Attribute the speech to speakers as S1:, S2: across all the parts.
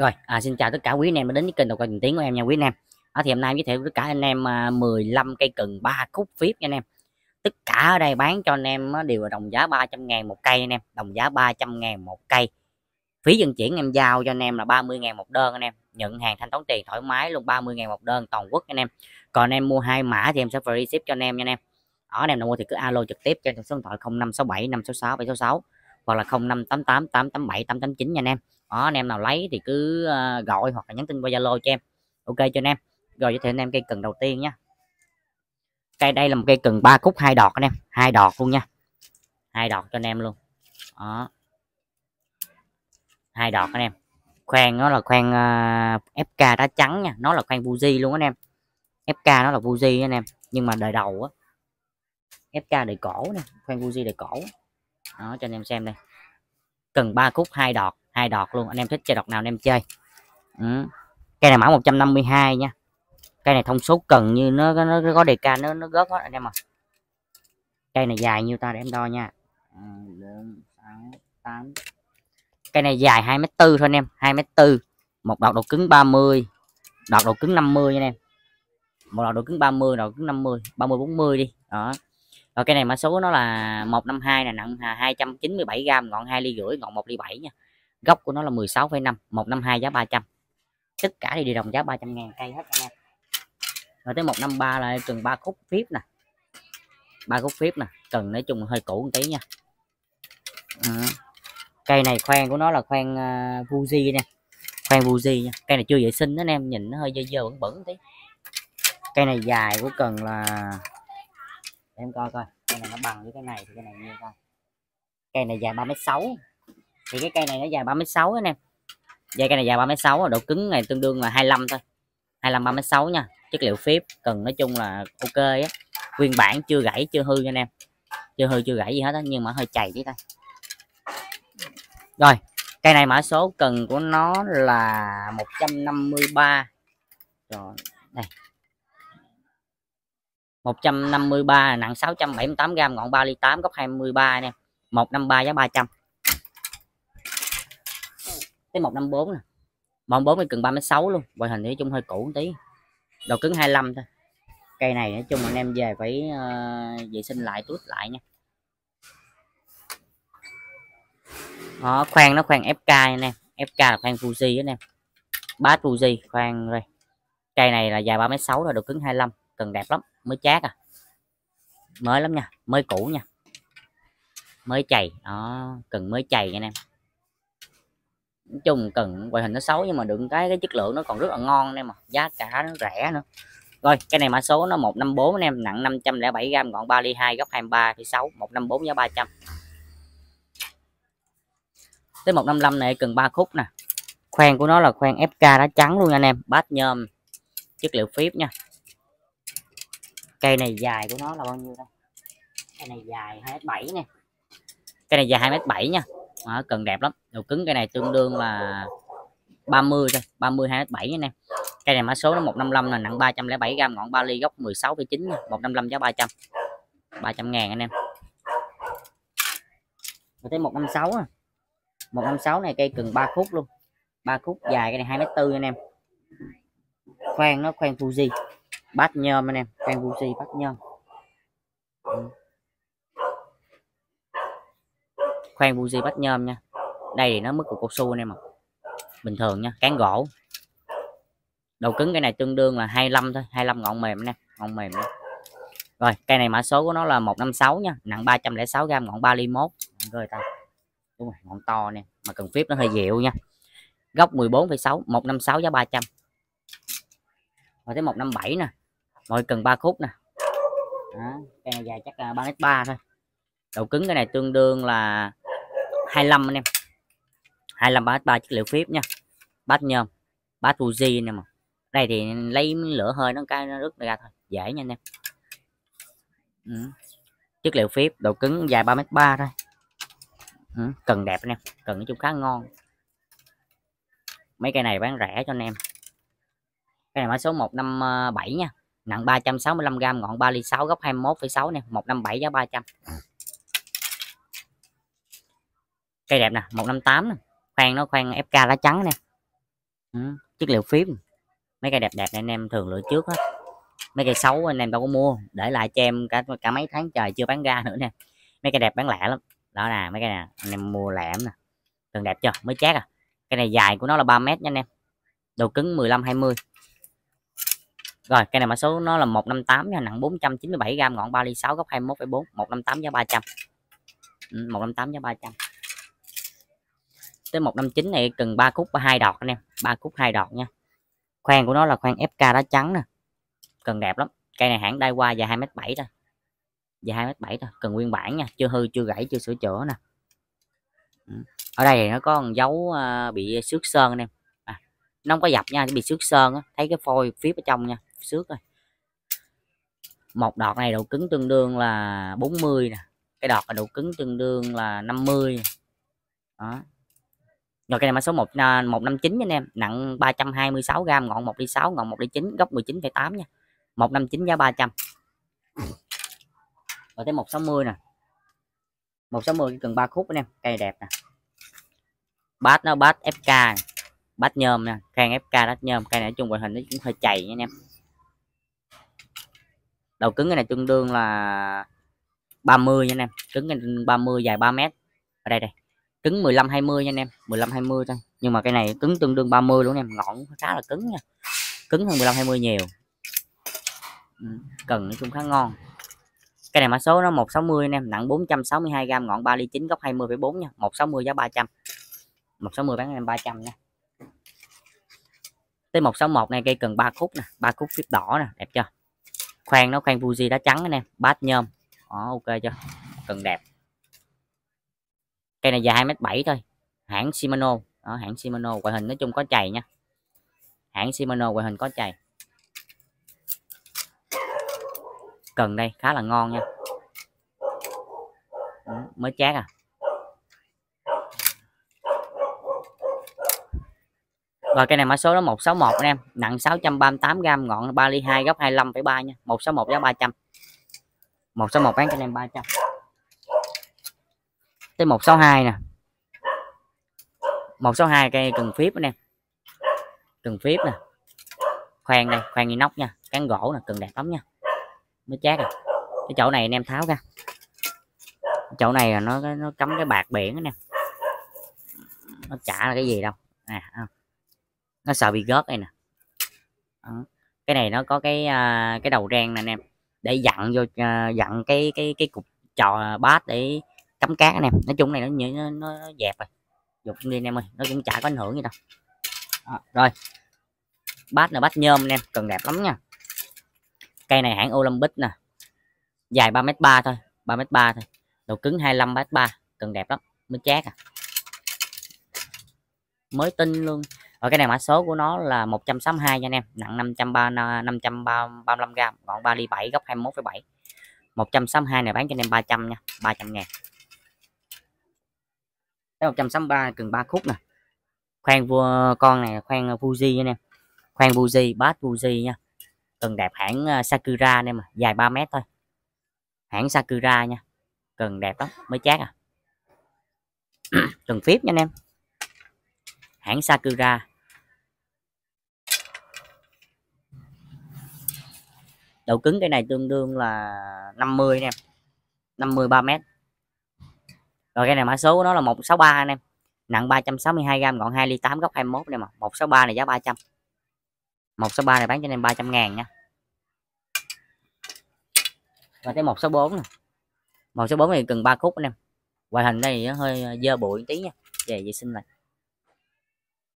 S1: rồi à, xin chào tất cả quý anh em đã đến với kênh đầu cơ trình tiếng của em nha quý anh em à, thì hôm nay giới thiệu tất cả anh em 15 à, cây cần ba khúc phíp nha anh em tất cả ở đây bán cho anh em à, đều là đồng giá 300 ngàn một cây anh em đồng giá 300 ngàn một cây phí vận chuyển em giao cho anh em là 30 ngàn một đơn anh em nhận hàng thanh toán tiền thoải mái luôn 30 ngàn một đơn toàn quốc anh em còn anh em mua hai mã thì em sẽ free ship cho anh em nha anh em ở anh em nào mua thì cứ alo trực tiếp trên số điện thoại 0567 566 766 hoặc là 0588 887 889 nha anh em đó anh em nào lấy thì cứ ờ, gọi hoặc là nhắn tin qua zalo cho em ok cho anh em rồi giới thiệu anh em cây cần đầu tiên nha cây đây là một cây cần ba cúc hai đọt anh em hai đọt luôn nha hai đọt cho anh em luôn đó hai đọt anh em khoan nó là khoan uh, ờ, fk đá trắng nha nó là khoan buji luôn anh em fk nó là buji anh em nhưng mà đời đầu á fk đời cổ nè khoan buji đời cổ đó cho anh em xem đây cần ba cúc hai đọt hai đọt luôn anh em thích chơi đọt nào anh em chơi ừ. cây này mã 152 nha cây này thông số cần như nó nó, có đề ca nó nó gớt hết anh em à cây này dài nhiêu ta để em đo nha cây này dài 2 mét tư thôi anh em 2 mét tư một đọt độ cứng 30 đọt độ cứng 50 nha anh em một đọt độ cứng 30 đọt cứng 50 30 40 đi đó rồi cây này mã số nó là 152 này nặng 297 gram ngọn 2 ly rưỡi ngọn 1 ly 7 nha gốc của nó là 16,5 152 giá 300 tất cả thì đi đồng giá 300 ngàn cây hết anh em rồi tới 153 là cần ba khúc phíp nè ba khúc phíp nè cần nói chung hơi cũ một tí nha ừ. cây này khoan của nó là khoan à, uh, nè khoan Fuji nha cây này chưa vệ sinh đó anh em nhìn nó hơi dơ dơ bẩn bẩn tí cây này dài của cần là em coi coi cây này nó bằng với cái này thì cái này như coi cây này dài ba mét sáu thì cái cây này nó dài 36 anh em dây cây này dài 36 độ cứng này tương đương là 25 thôi 25 36 nha chất liệu phíp cần nói chung là ok á nguyên bản chưa gãy chưa hư nha anh em chưa hư chưa gãy gì hết á nhưng mà hơi chày chứ thôi rồi cây này mã số cần của nó là 153 rồi đây 153 nặng 678 g ngọn 3 ly 8 góc 23 nè 153 giá 300 tới 154 nè 154 thì cần 36 luôn ngoại hình thì chung hơi cũ một tí đầu cứng 25 thôi cây này nói chung anh em về phải uh, vệ sinh lại tút lại nha đó, khoan nó khoan FK anh em FK là khoan Fuji anh em bát Fuji khoan rồi cây này là dài 3m6 rồi độ cứng 25 cần đẹp lắm mới chát à mới lắm nha mới cũ nha mới chày đó cần mới chày anh em chung cần ngoại hình nó xấu nhưng mà đựng cái cái chất lượng nó còn rất là ngon anh em mà giá cả nó rẻ nữa rồi cái này mã số nó 154 anh em nặng 507 g gọn 3 ly 2 góc 23 thì 6 154 giá 300 tới 155 này cần 3 khúc nè khoen của nó là khoen FK đá trắng luôn nha anh em bát nhôm chất liệu phíp nha cây này dài của nó là bao nhiêu đây cây này dài 2m7 nè cây này dài 2m7 nha đó, cần đẹp lắm đầu cứng cây này tương đương là 30 thôi 30 27 anh em cây này mã số nó 155 là nặng 307 gram ngọn ba ly gốc 16,9 155 giá 300 300 ngàn anh em mình thấy 156 à 156 này cây cần 3 khúc luôn 3 khúc dài cái này 2m4 anh em khoan nó khoan Fuji bát nhôm anh em khoan Fuji bát nhôm ừ. khoan buji bách nhôm nha đây thì nó mất của cao su anh em ạ bình thường nha cán gỗ đầu cứng cái này tương đương là 25 thôi 25 ngọn mềm nè ngọn mềm nè. rồi cây này mã số của nó là 156 nha nặng 306 gram ngọn 31 rồi ta đúng rồi ngọn to nè mà cần phíp nó hơi dịu nha góc 14,6 156 giá 300 rồi tới 157 nè mọi cần 3 khúc nè cây này dài chắc là 3 3 thôi đầu cứng cái này tương đương là 25 anh em 25 bát ba chất liệu phíp nha bát nhôm bát ruji anh em à. đây thì lấy lửa hơi nó cay nó rất ra thôi dễ nha anh em ừ. chất liệu phíp độ cứng dài 3m3 thôi ừ. cần đẹp anh em cần nói chung khá ngon mấy cây này bán rẻ cho anh em cái này mã số 157 nha nặng 365g ngọn 3 ly 6 góc 21,6 nè 157 giá 300 cây đẹp nè 158 nè khoan nó khoan fk lá trắng nè ừ, chất liệu phím mấy cây đẹp đẹp này anh em thường lựa trước á mấy cây xấu anh em đâu có mua để lại cho em cả cả mấy tháng trời chưa bán ra nữa nè mấy cây đẹp bán lẻ lắm đó nè mấy cây nè anh em mua lẻ nè thường đẹp chưa mới chát à cái này dài của nó là 3 mét nha anh em độ cứng 15 20 rồi cái này mã số nó là 158 nha nặng 497 gram ngọn 3 ly 6 góc 21,4 158 giá 300 158 ừ, giá 300 tới 159 này cần 3 khúc và hai đọt anh em ba khúc hai đọt nha khoang của nó là khoang FK đá trắng nè cần đẹp lắm cây này hãng đai dài 2m7 thôi dài 2m7 thôi cần nguyên bản nha chưa hư chưa gãy chưa sửa chữa nè ừ, ở đây nó có dấu ờ, bị xước sơn anh em à, nó không có dập nha bị xước sơn á. thấy cái phôi phía ở trong nha xước rồi một đọt này độ cứng tương đương là 40 nè cái đọt là độ cứng tương đương là 50 nè. đó rồi cây này mã số 1 159 à, nha anh em, nặng 326 g, ngọn 1 đi 6, ngọn 1 đi 9, góc 19,8 nha. 159 giá 300. Rồi tới 160 nè. 160 cần 3 khúc anh em, cây đẹp nè. Bát nó bát FK. Bát nhôm nè, khang FK bát nhôm, cây này nói chung ngoại hình nó cũng hơi chày nha anh em. Đầu cứng cái này tương đương là 30 nha anh em, cứng cái 30 dài 3 m. Ở đây đây cứng 15 20 nha anh em 15 20 thôi nhưng mà cái này cứng tương đương 30 luôn anh em ngọn khá là cứng nha cứng hơn 15 20 nhiều ừ, cần nói chung khá ngon cái này mã số nó 160 anh em nặng 462 g ngọn 3 ly 9 góc 20,4 nha 160 giá 300 160 bán em 300 nha tới 161 này cây cần 3 khúc nè 3 khúc phíp đỏ nè đẹp chưa khoan nó khoan Fuji đá trắng anh em bát nhôm Đó, ok chưa cần đẹp cây này dài hai mét bảy thôi hãng Shimano đó, hãng Shimano ngoại hình nói chung có chày nha hãng Shimano ngoại hình có chày cần đây khá là ngon nha ừ, mới chát à và cây này mã số đó 161 anh em, nặng 638 gram ngọn 3 ly 2, góc 25,3 nha, 161 giá 300. 161 bán cho anh em 300 tới 162 nè 162 cây cần phíp anh em cần phíp nè khoan đây khoan inox nha cán gỗ nè cần đẹp lắm nha mới chát à cái chỗ này anh em tháo ra chỗ này là nó nó cấm cái bạc biển anh em nó chả là cái gì đâu nè à, à. nó sợ bị gớt đây nè à. cái này nó có cái à, cái đầu rang nè anh em để dặn vô à, dặn cái cái cái cục trò bát để cắm cát anh em nói chung này nó nó, nó, nó dẹp rồi dục đi anh em ơi nó cũng chả có ảnh hưởng gì đâu đó, rồi bát là bát nhôm anh em cần đẹp lắm nha cây này hãng Olympic nè dài 3m3 thôi 3m3 thôi độ cứng 25 m3 cần đẹp lắm mới chát à mới tinh luôn ở cái này mã số của nó là 162 nha anh em nặng 530 535 gram gọn 3 ly 7 góc 21,7 162 này bán cho anh em 300 nha 300 ngàn tới 163 cần ba khúc nè khoan vua con này khoan uh, Fuji nha em khoan Fuji bass Fuji nha cần đẹp hãng uh, Sakura anh mà dài 3 mét thôi hãng Sakura nha cần đẹp lắm mới chát à cần phíp nha anh em hãng Sakura độ cứng cái này tương đương là 50 nè 53 mét rồi cái này mã số của nó là 163 anh em nặng 362 gram gọn 2 ly 8 góc 21 này mà 163 này giá 300 163 này bán cho anh em 300 ngàn nha và tới 164 nè 164 này cần 3 khúc anh em ngoại hình đây hơi ờ, dơ bụi tí nha về vệ sinh lại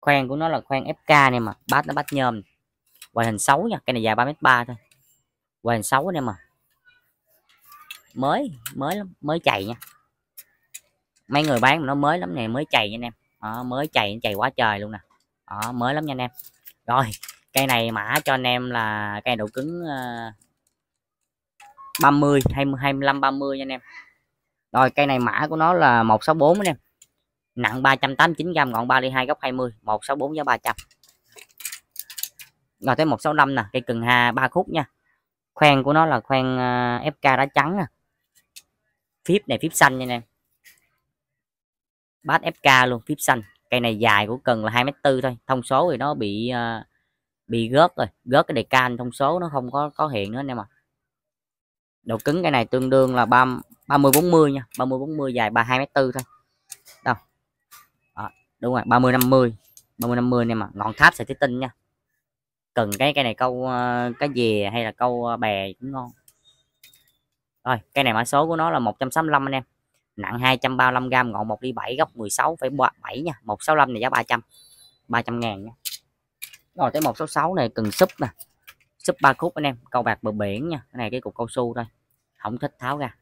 S1: khoen của nó là khoen FK anh em mà bát nó bát nhôm ngoại hình xấu nha cái này dài 3m3 thôi ngoại hình xấu anh em mà mới mới lắm mới chạy nha mấy người bán nó mới lắm nè mới chày nha anh em đó, mới chày chày quá trời luôn nè đó, mới lắm nha anh em rồi cây này mã cho anh em là cây độ cứng uh, 30 20 25 30 nha anh em rồi cây này mã của nó là 164 anh em nặng 389 g ngọn 3 ly 2 góc 20 164 giá 300 rồi tới 165 nè cây cần hà ba khúc nha khoen của nó là khoen uh, ờ, FK đá trắng nè phíp này phíp xanh nha anh em bát fk luôn phíp xanh cây này dài của cần là hai mét tư thôi thông số thì nó bị uh, bị gớt rồi gớt cái đề can thông số nó không có có hiện nữa anh em ạ độ cứng cái này tương đương là ba ba mươi bốn mươi nha ba mươi bốn mươi dài ba hai mét tư thôi đâu à, đúng rồi ba mươi năm mươi ba mươi năm mươi em ạ ngọn tháp sẽ tinh nha cần cái cái này câu uh, cái gì hay là câu uh, bè cũng ngon rồi cái này mã số của nó là 165 anh em nặng 235 gram ngọn 1 đi 7 góc 16,7 nha 165 này giá 300 300 ngàn nha rồi tới 166 này cần súp nè súp ba khúc anh em câu bạc bờ biển nha cái này cái cục cao su thôi không thích tháo ra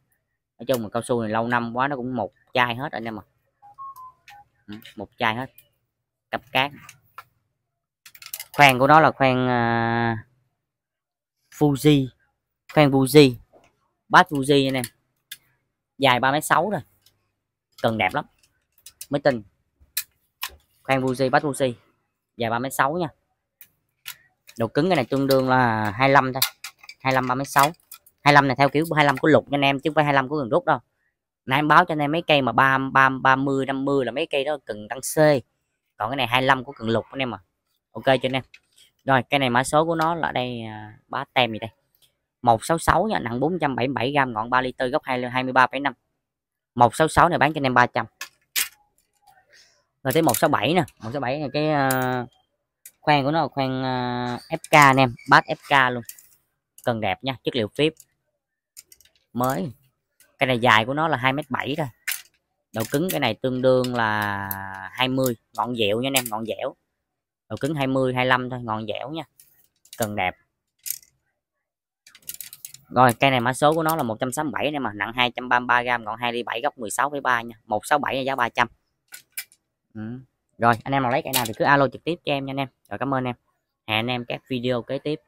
S1: nói chung mà cao su này lâu năm quá nó cũng một chai hết anh em ạ ừ, một chai hết cặp cát khoan của nó là khoan uh, Fuji khoan Fuji bát Fuji anh em dài 3 mét 6 rồi cần đẹp lắm mới tin khoan Fuji bắt Fuji dài ba mét sáu nha độ cứng cái này tương đương là 25 thôi 25 3m6 25 này theo kiểu 25 của lục nha anh em chứ không phải 25 của gần rút đâu nãy em báo cho anh em mấy cây mà 30, 30 30 50 là mấy cây đó cần tăng C còn cái này 25 của cần lục anh em à ok cho anh em rồi cái này mã số của nó là đây à, bá tem gì đây 166 nha nặng 477 gram ngọn 3 liter gốc 23,5 166 này bán cho anh em 300 rồi tới 167 nè 167 là cái uh, ờ, khoan của nó là khoan FK ờ, anh em bát FK luôn cần đẹp nha chất liệu phíp mới cái này dài của nó là 2m7 thôi độ cứng cái này tương đương là 20 ngọn dẻo nha anh em ngọn dẻo độ cứng 20 25 thôi ngọn dẻo nha cần đẹp rồi cây này mã số của nó là 167 này mà nặng 233 g còn 2 ly 7 góc 16,3 nha 167 là giá 300 ừ. rồi anh em nào lấy cây nào thì cứ alo trực tiếp cho em nha anh em rồi cảm ơn em hẹn anh em các video kế tiếp